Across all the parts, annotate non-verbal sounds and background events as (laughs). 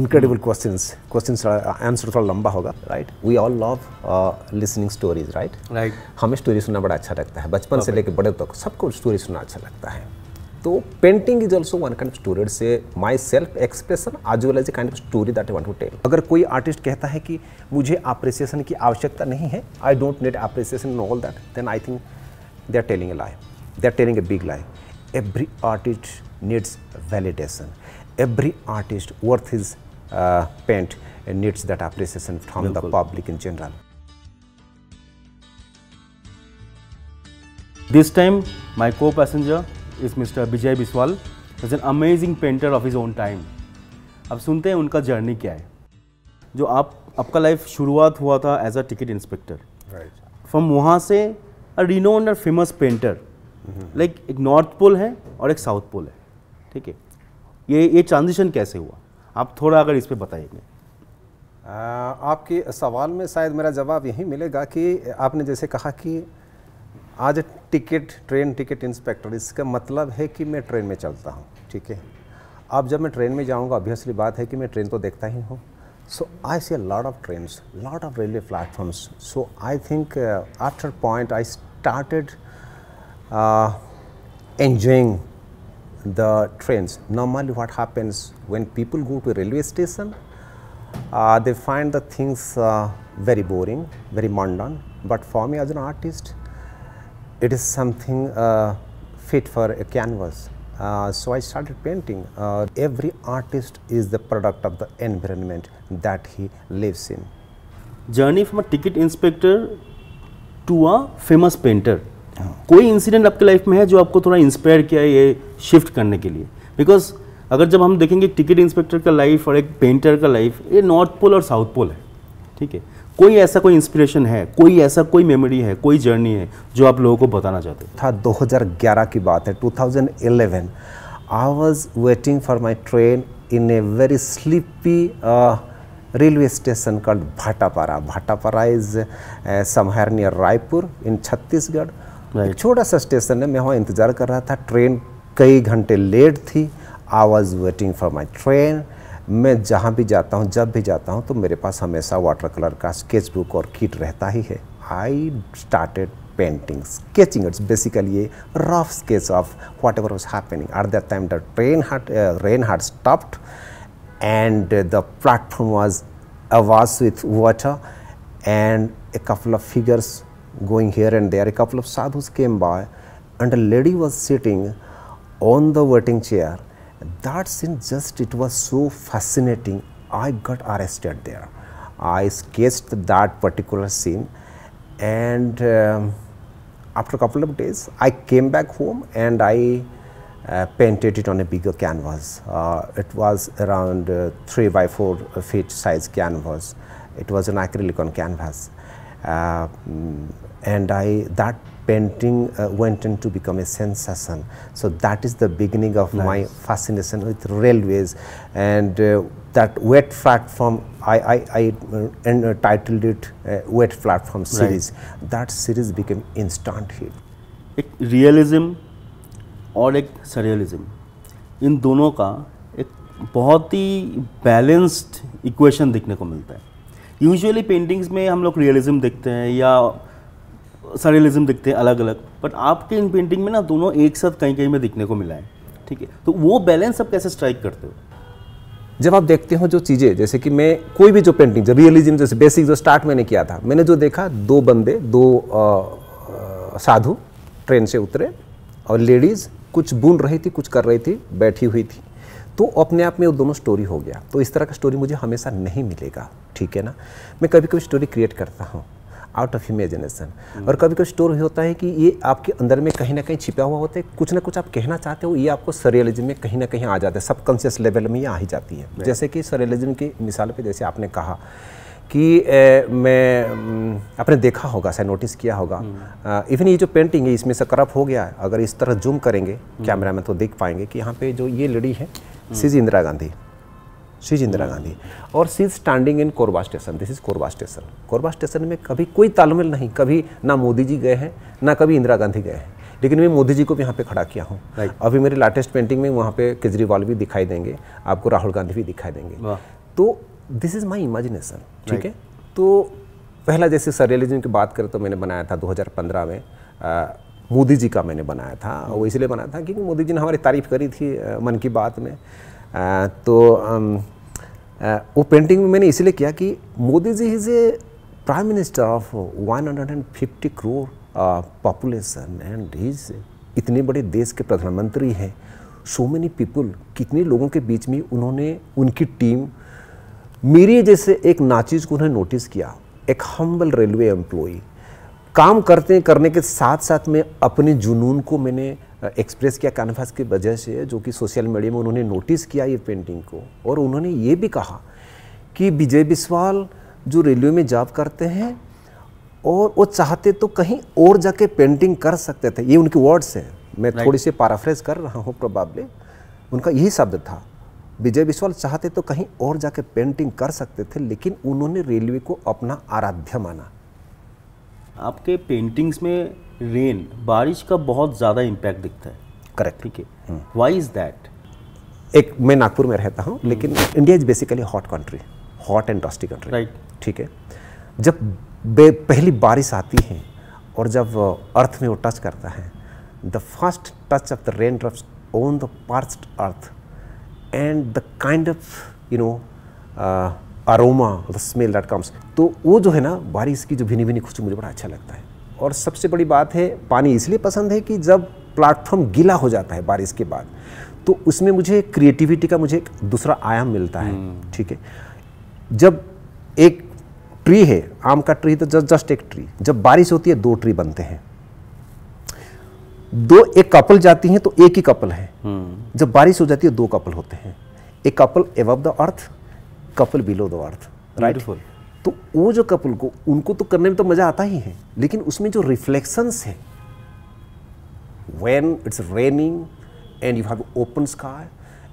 Incredible question question answer थोड़ा लंबा होगा right we all love listening stories right right हमें स्टोरी सुनना बड़ा अच्छा लगता है बचपन से लेकर बड़े तक सबको स्टोरी सुनना अच्छा लगता है तो painting is also one kind of storage से myself expression as well as a kind of story that I to tell अगर कोई आर्टिस्ट कहता है कि मुझे अप्रिसिएशन की आवश्यकता नहीं है I don't need appreciation in all that then I think they are telling a lie they are telling a big life every artist needs validation every artist worth is paint needs that appreciation from the public in general. This time my co-passenger is Mr. Vijay Biswal, He is an amazing painter of his own time. अब सुनते हैं उनका journey क्या है जो आप आपका life शुरुआत हुआ था as a ticket inspector from वहाँ से अ रिनोन और फेमस पेंटर लाइक एक नॉर्थ पोल है और एक साउथ पोल है ठीक है ये ये ट्रांजिशन कैसे हुआ आप थोड़ा अगर इस पर बताइए आपके सवाल में शायद मेरा जवाब यही मिलेगा कि आपने जैसे कहा कि आज टिकट ट्रेन टिकट इंस्पेक्टर इसका मतलब है कि मैं ट्रेन में चलता हूँ ठीक है अब जब मैं ट्रेन में जाऊँगा ऑब्वियसली बात है कि मैं ट्रेन तो देखता ही हूँ so I see a lot of train lot of railway platforms so I think after point I started started uh, the trains. Normally what happens when people go to a railway station, uh, they find the things uh, very boring, very mundane. But for me as an artist, it is something uh, fit for a canvas. Uh, so I started painting. Uh, every artist is the product of the environment that he lives in. Journey from a ticket inspector to a famous painter. कोई incident आपके life में है जो आपको थोड़ा inspire किया है ये शिफ्ट करने के लिए बिकॉज अगर जब हम देखेंगे टिकट इंस्पेक्टर का लाइफ और एक पेंटर का लाइफ ये नॉर्थ पोल और साउथ पोल है ठीक है कोई ऐसा कोई इंस्पिरेशन है कोई ऐसा कोई मेमोरी है कोई जर्नी है जो आप लोगों को बताना चाहते हैं था 2011 की बात है 2011 I was waiting for my train in a very sleepy railway station called Bhatapara Bhatapara is somewhere near Raipur in Chhattisgarh छोटा सा स्टेशन है मैं वहाँ इंतज़ार कर रहा था ट्रेन कई घंटे लेट थी I was waiting for my train मैं जहाँ भी जाता हूँ जब भी जाता हूँ तो मेरे पास हमेशा वाटर कलर का स्केच बुक और किट रहता ही है I started painting sketching it's basically ये rough sketch of whatever was happening at that time the train had rain had stopped and the platform was awash with water and a couple of figures going here and there. A couple of sadhus came by, and a lady was sitting on the waiting chair. That scene just it was so fascinating. I got arrested there. I sketched that particular scene, and um, after a couple of days, I came back home and I uh, painted it on a bigger canvas. Uh, it was around uh, three by four feet size canvas. It was an acrylic on canvas. Uh, and I that painting uh, went into to become a sensation. So that is the beginning of nice. my fascination with railways and uh, that wet platform, I, I, I uh, uh titled it uh, Wet Platform series. Right. That series became instant hit. एक realism, और एक surrealism. इन दोनों का एक बहुत ही balanced equation देखने को मिलता है यूजुअली पेंटिंग्स में हम लोग रियलिज्म देखते हैं या सरियलिज्म देखते हैं अलग अलग बट आपके इन पेंटिंग में ना दोनों एक साथ कहीं कहीं में दिखने को मिला है ठीक है तो वो बैलेंस आप कैसे स्ट्राइक करते हो जब आप देखते हो जो चीज़ें जैसे कि मैं कोई भी जो पेंटिंग जो रियलिज्म जैसे बेसिक जो स्टार्ट मैंने किया था मैंने जो देखा दो बंदे दो साधु ट्रेन से उतरे और लेडीज़ कुछ बुन रही थी कुछ कर रही थी बैठी हुई थी तो अपने आप में वो दोनों स्टोरी हो गया तो इस तरह का स्टोरी मुझे हमेशा नहीं मिलेगा ठीक है ना मैं कभी कभी स्टोरी क्रिएट करता हूँ आउट ऑफ इमेजिनेशन और कभी कभी स्टोर होता है कि ये आपके अंदर में कहीं ना कहीं छिपा हुआ होता है कुछ ना कुछ आप कहना चाहते हो ये आपको सरियलिज्म में कहीं ना कहीं आ जाता है सबकॉन्शियस लेवल में ये आ ही जाती है जैसे कि सरियलिज्म की मिसाल पे जैसे आपने कहा कि ए, मैं आपने देखा होगा सर नोटिस किया होगा इवन हम्म। ये जो पेंटिंग है इसमें से करप हो गया है अगर इस तरह जूम करेंगे कैमरा हम्म। में तो देख पाएंगे कि यहाँ पे जो ये लड़ी है she is Indira Gandhi she is Indira Gandhi और she is standing in Korba station this is Korba station Korba station में कभी कोई तालमेल नहीं कभी ना मोदी जी गए हैं ना कभी इंदिरा गांधी गए हैं लेकिन मैं मोदी जी को भी यहाँ पे खड़ा किया हूँ right. अभी मेरे लाटेस्ट पेंटिंग में वहाँ पे केजरीवाल भी दिखाई देंगे आपको राहुल गांधी भी दिखाई देंगे तो दिस इज़ माई इमेजिनेशन ठीक है तो पहला जैसे सरियलिज्म की बात करें तो मैंने बनाया था 2015 में मोदी जी का मैंने बनाया था वो इसलिए बनाया था क्योंकि मोदी जी ने हमारी तारीफ करी थी मन की बात में तो वो पेंटिंग में मैंने इसलिए किया कि Modi ji is a prime minister of 150 crore population and his इतने बड़े देश के प्रधानमंत्री हैं सो मेनी पीपल कितने लोगों के बीच में उन्होंने उनकी टीम मेरी जैसे एक नाचीज को उन्होंने नोटिस किया एक हम्बल रेलवे एम्प्लॉई काम करते करने के साथ साथ में अपने जुनून को मैंने एक्सप्रेस किया कैनवास की वजह से जो कि सोशल मीडिया में उन्होंने नोटिस किया ये पेंटिंग को और उन्होंने ये भी कहा कि विजय बिस्वाल जो रेलवे में जॉब करते हैं और वो चाहते तो कहीं और जाके पेंटिंग कर सकते थे ये उनके वर्ड्स हैं मैं थोड़ी सी पाराफ्रेज कर रहा हूँ प्रोबाबली उनका यही शब्द था विजय बिस्वाल चाहते तो कहीं और जाके पेंटिंग कर सकते थे लेकिन उन्होंने रेलवे को अपना आराध्य माना आपके पेंटिंग्स में रेन बारिश का बहुत ज़्यादा इम्पैक्ट दिखता है करेक्ट ठीक है वाई इज़ दैट एक मैं नागपुर में रहता हूँ hmm. लेकिन India is basically hot country hot and dusty country right ठीक है जब पहली बारिश आती है और जब अर्थ में वो टच करता है the first touch of the rain drops on the parched earth and the kind of you know aroma the smell that comes तो वो जो है ना बारिश की जो भिनी भिनी खुशबू मुझे बड़ा अच्छा लगता है और सबसे बड़ी बात है पानी इसलिए पसंद है कि जब प्लेटफॉर्म गीला हो जाता है बारिश के बाद तो उसमें मुझे क्रिएटिविटी का मुझे एक दूसरा आयाम मिलता है हम्म। ठीक है जब एक ट्री है आम का ट्री तो जस्ट जस्ट एक ट्री जब बारिश होती है दो ट्री बनते हैं दो एक कपल जाती हैं तो एक ही कपल है हम्म। जब बारिश हो जाती है दो कपल होते हैं एक couple above the earth couple below the earth right तो वो जो कपल को उनको तो करने में तो मजा आता ही है लेकिन उसमें जो रिफ्लेक्शन है when it's raining and you have open sky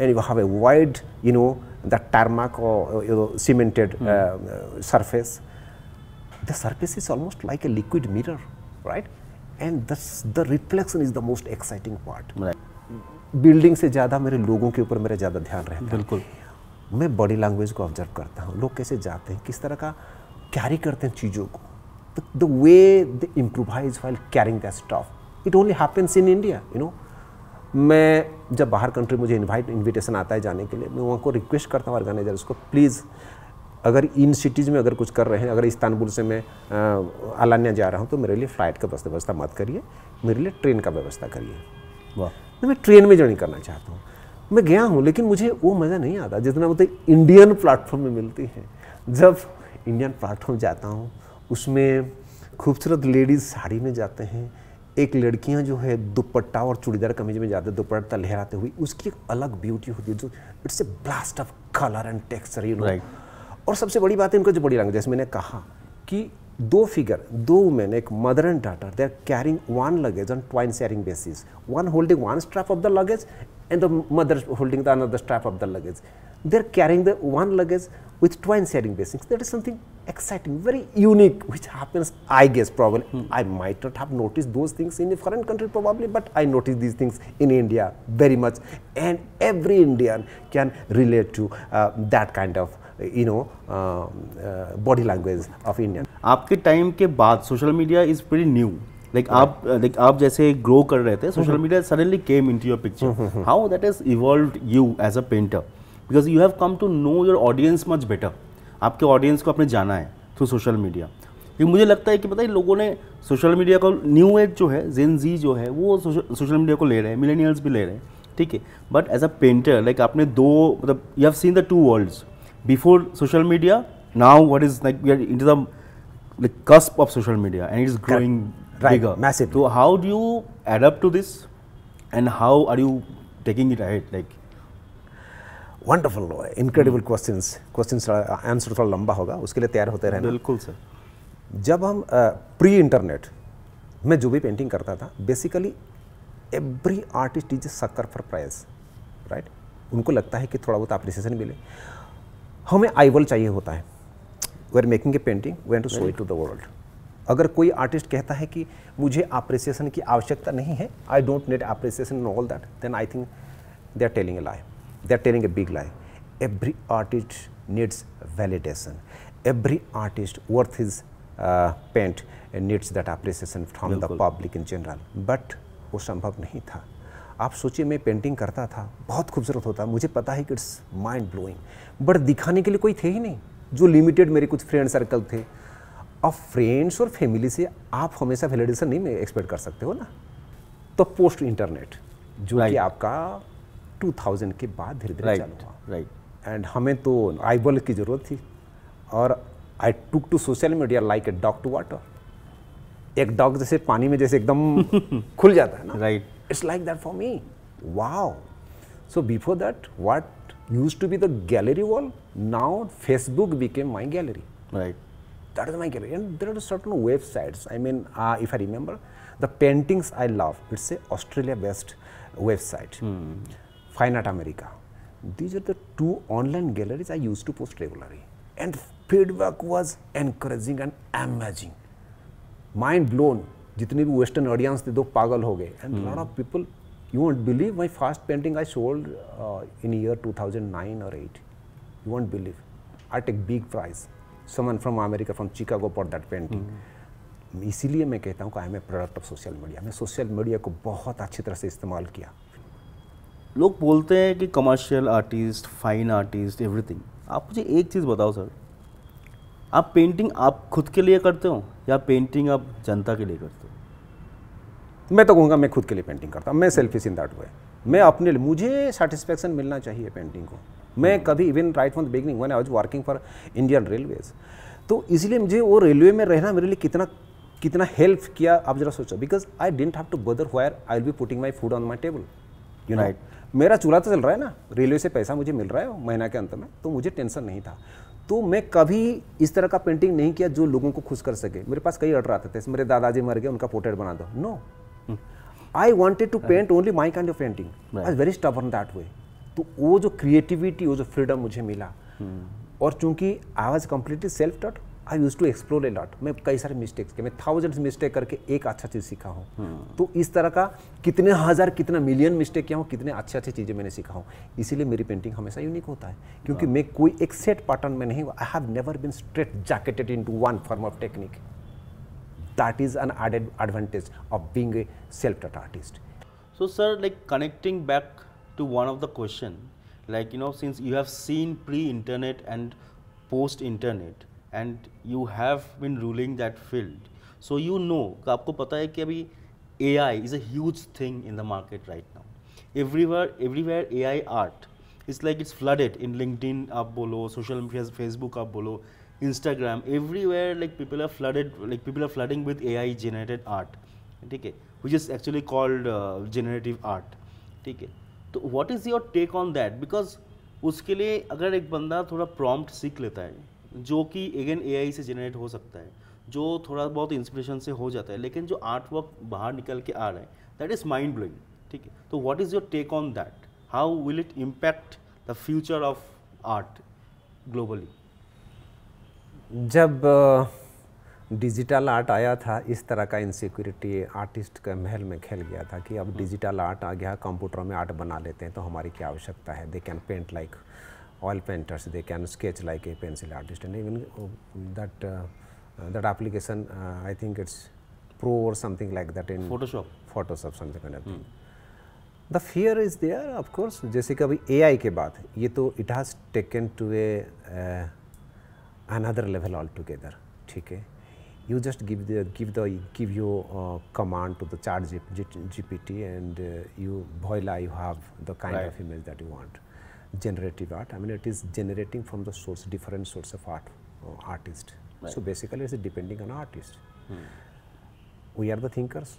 and you have a wide you know the tarmac cemented surface the surface is almost like a liquid mirror right and the reflection is the most exciting part building से ज्यादा मेरे लोगों के ऊपर मेरा ज्यादा ध्यान रहे बिल्कुल मैं बॉडी लैंग्वेज को ऑब्जर्व करता हूँ लोग कैसे जाते हैं किस तरह का कैरी करते हैं चीज़ों को the way the improvise while carrying the stuff it only happens in India you know मैं जब बाहर कंट्री मुझे इनवाइट इनविटेशन आता है जाने के लिए मैं वहाँ को रिक्वेस्ट करता हूँ ऑर्गेनाइजर को प्लीज़ अगर इन सिटीज़ में अगर कुछ कर रहे हैं अगर इस्तानबुल से मैं अलान्या जा रहा हूँ तो मेरे लिए फ़्लाइट का व्यवस्था मत करिए मेरे लिए ट्रेन का व्यवस्था करिए वाह तो मैं ट्रेन में जर्नी करना चाहता हूँ मैं गया हूँ लेकिन मुझे वो मज़ा नहीं आता जितना मतलब इंडियन प्लेटफॉर्म में मिलती है जब इंडियन प्लेटफॉर्म जाता हूँ उसमें खूबसूरत लेडीज़ साड़ी में जाते हैं एक लड़कियाँ जो है दुपट्टा और चूड़ीदार कमीज में जाते हैं दुपट्टा लहराते हुए उसकी एक अलग ब्यूटी होती है जो it's a blast of colour and texture you know और सबसे बड़ी बात है इनका जो बड़ी लैंग्वेज जैसे मैंने कहा कि दो फिगर दो वुमेन एक mother and daughter they are carrying one luggage on twin sharing basis one holding one strap of the luggage and the mother holding the another strap of the luggage. They are carrying the one luggage with twine sharing basins. That is something exciting, very unique, which happens, I guess, probably. Hmm. I might not have noticed those things in a foreign country, probably, but I noticed these things in India very much. And every Indian can relate to uh, that kind of you know uh, uh, body language of Indian. After time. के बाद social media is pretty new. Like आप like uh, आप जैसे grow कर रहे थे social media suddenly came into your picture how that is evolve you as a painter because you have come to know your audience much better आपके audience को आपने जाना है थ्रू सोशल मीडिया क्योंकि मुझे लगता है कि पता है लोगों ने सोशल मीडिया को न्यू एज जो है जेन जी जो है वो सोशल मीडिया को ले रहे हैं मिलेनियल्स भी ले रहे हैं ठीक है but as a painter like आपने दो मतलब you have seen the two worlds before social media now what is like it is the cusp of social media and it is growing right, bigger. Massive. So how do you adapt to this, and how are you taking it ahead? Like wonderful, incredible hmm. questions. Questions answer थोड़ा uh, लंबा होगा उसके लिए तैयार होते रहना बिल्कुल sir जब हम प्री इंटरनेट मैं जो भी पेंटिंग करता था basically every artist is a sucker for praise right उनको लगता है कि थोड़ा बहुत अप्रिसिएशन मिले हमें आईवल चाहिए होता है we are making a painting we end to show it to the world अगर कोई आर्टिस्ट कहता है कि मुझे अप्रिसिएशन की आवश्यकता नहीं है I don't need appreciation in all that then I think they are telling a lie they are telling a big life every artist needs validation every artist worth his paint needs that appreciation from the public in general but वो संभव नहीं था आप सोचिए मैं painting करता था बहुत खूबसूरत होता मुझे पता है कि इट्स माइंड ब्लोइंग बट दिखाने के लिए कोई थे ही नहीं जो लिमिटेड मेरे कुछ फ्रेंड सर्कल थे अब फ्रेंड्स और फैमिली से आप हमेशा वैलिडेशन नहीं एक्सपेक्ट कर सकते हो ना तो पोस्ट इंटरनेट जो right. कि आपका 2000 के बाद धीरे धीरे right. चालू हुआ राइट एंड हमें तो आईबल की ज़रूरत थी और I took to social media like a dog to water एक डॉग जैसे पानी में जैसे एकदम (laughs) खुल जाता है ना right it's like that for me wow so before that what used to be the gallery wall now Facebook became my gallery right that is my gallery, And there are certain websites. I mean, uh, if I remember, the paintings I love. It's a Australia-based website, hmm. Fine Art America. These are the two online galleries I used to post regularly, and feedback was encouraging and amazing, mind blown. जितने भी western audience थे दो पागल हो lot hmm. of people, you won't believe my first painting I sold sold uh, in year 2009 or 8 You won't believe, I take big price. Someone from America from Chicago for that painting इसीलिए मैं कहता हूँ कि I am a product of social media मैं social media को बहुत अच्छी तरह से इस्तेमाल किया लोग बोलते हैं कि commercial artist fine artist everything आप मुझे एक चीज़ बताओ सर आप पेंटिंग आप खुद के लिए करते हो या पेंटिंग आप जनता के लिए करते हो मैं तो कहूँगा मैं खुद के लिए पेंटिंग करता हूँ मैं सेल्फिश इन दैट वे मैं अपने लिए मुझे सेटिस्फेक्शन मिलना चाहिए पेंटिंग को मैं कभी even right from the beginning when I was working for Indian Railways तो इसलिए मुझे वो रेलवे में रहना मेरे लिए कितना कितना हेल्प किया आप जरा सोचो because I didn't have to bother where I will be putting my food on my table you night मेरा चूल्हा तो चल रहा है ना रेलवे से पैसा मुझे मिल रहा है महीना के अंत में तो मुझे टेंशन नहीं था तो मैं कभी इस तरह का पेंटिंग नहीं किया जो लोगों को खुश कर सके मेरे पास कई ऑर्डर आते थे मेरे दादाजी मर गए उनका पोर्ट्रेट बना दो no I wanted to paint only my kind of painting I very stubborn that way तो वो जो क्रिएटिविटी वो जो फ्रीडम मुझे मिला हम्म। और चूंकि I was completely self taught I used to explore a lot मैं कई सारे मिस्टेक्स के मैं थाउजेंड मिस्टेक करके एक अच्छा चीज़ सीखा हूँ hmm. तो इस तरह का कितने हज़ार कितना मिलियन मिस्टेक किया हूँ कितने अच्छे अच्छे चीज़ें मैंने सीखा हूँ इसीलिए मेरी पेंटिंग हमेशा यूनिक होता है क्योंकि wow. हाँ। मैं कोई एक सेट पैटर्न में नहीं I have never been straight jacketed into one form of technique that is an added advantage of being a self taught artist so sir like connecting back to one of the question like you know since you have seen pre-internet and post-internet and you have been ruling that field so you know आपको पता है कि अभी AI is a huge thing in the market right now everywhere everywhere AI art it's like it's flooded in LinkedIn आप बोलो social media Facebook आप बोलो Instagram everywhere like people are flooded like people are flooding with AI generated art ठीक है which is actually called uh, generative art ठीक है तो what is your take on that because उसके लिए अगर एक बंदा थोड़ा प्रॉम्प्ट सीख लेता है जो कि अगेन ए से जनरेट हो सकता है जो थोड़ा बहुत इंस्पिरेशन से हो जाता है लेकिन जो आर्ट वर्क बाहर निकल के आ रहा है दैट इज़ माइंड ब्लोइंग ठीक है तो what is your take on that how will it impact the future of art globally जब uh... डिजिटल आर्ट आया था इस तरह का इनसिक्योरिटी आर्टिस्ट के महल में खेल गया था कि अब हाँ। डिजिटल आर्ट आ गया कंप्यूटर में आर्ट बना लेते हैं तो हमारी क्या आवश्यकता है they can paint like oil painters they can sketch like a pencil artist and even that that application I think it's pro और something like that in Photoshop Photoshop something the fear is there of course जैसे कि अभी A I के बाद ये तो it has taken to a another level all together ठीक है you just give the give the give your uh, command to the chat GPT and uh, you voila you have the kind right. of image that you want. Generative art, I mean it is generating from the source different source of art uh, artist. Right. So basically it's depending on artist. Hmm. We are the thinkers,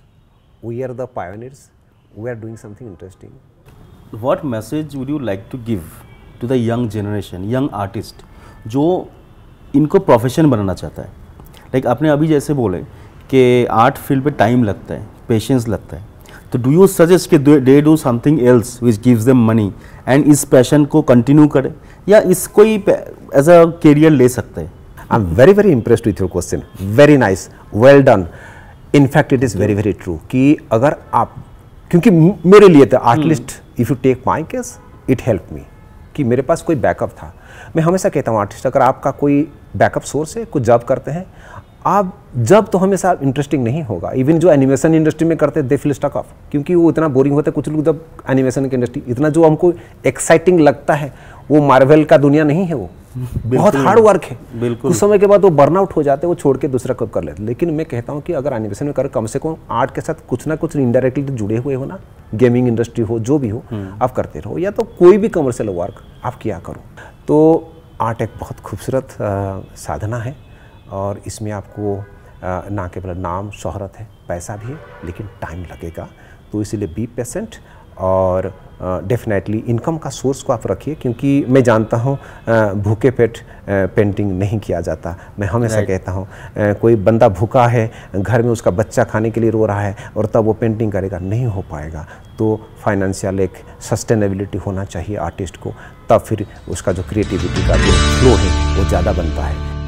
we are the pioneers, we are doing something interesting. What message would you like to give to the young generation, young artist, जो inco profession, Banana चाहता है like आपने अभी जैसे बोले कि art field पे time लगता है पेशेंस लगता है तो डू यू सजेस्ट कि they do something else which gives them money and इस पैशन को कंटिन्यू करें या इसको ही एज अ करियर ले सकते हैं I am very very impressed with your question very nice well done in fact it is very very true कि अगर आप क्योंकि मेरे लिए तो artist if you take my case it help me कि मेरे पास कोई बैकअप था मैं हमेशा कहता हूँ आर्टिस्ट अगर आपका कोई बैकअप सोर्स है कुछ जॉब करते हैं आप जब तो हमेशा इंटरेस्टिंग नहीं होगा इवन जो एनिमेशन इंडस्ट्री में करते दे फिल स्टक ऑफ क्योंकि वो इतना बोरिंग होता है कुछ लोग जब एनिमेशन की इंडस्ट्री इतना जो हमको एक्साइटिंग लगता है वो मार्वल का दुनिया नहीं है वो बहुत हार्ड वर्क है बिल्कुल उस समय के बाद वो बर्नआउट हो जाते हैं वो छोड़ के दूसरा कब कर लेते लेकिन मैं कहता हूँ कि अगर एनिमेशन में कर कम से कम आर्ट के साथ कुछ ना कुछ इंडायरेक्टली तो जुड़े हुए हो ना गेमिंग इंडस्ट्री हो जो भी हो हम्म। आप करते रहो या तो कोई भी कमर्शियल वर्क आप किया करो तो आर्ट एक बहुत खूबसूरत साधना है और इसमें आपको आ, ना केवल नाम शोहरत है पैसा भी है लेकिन टाइम लगेगा तो इसलिए बी पेशेंट और डेफिनेटली इनकम का सोर्स को आप रखिए क्योंकि मैं जानता हूँ भूखे पेट पेंटिंग नहीं किया जाता मैं हमेशा कहता हूँ कोई बंदा भूखा है घर में उसका बच्चा खाने के लिए रो रहा है और तब वो पेंटिंग करेगा नहीं हो पाएगा तो फाइनेंशियल एक सस्टेनेबिलिटी होना चाहिए आर्टिस्ट को तब फिर उसका जो क्रिएटिविटी का जो फ्लो है वो ज़्यादा बनता है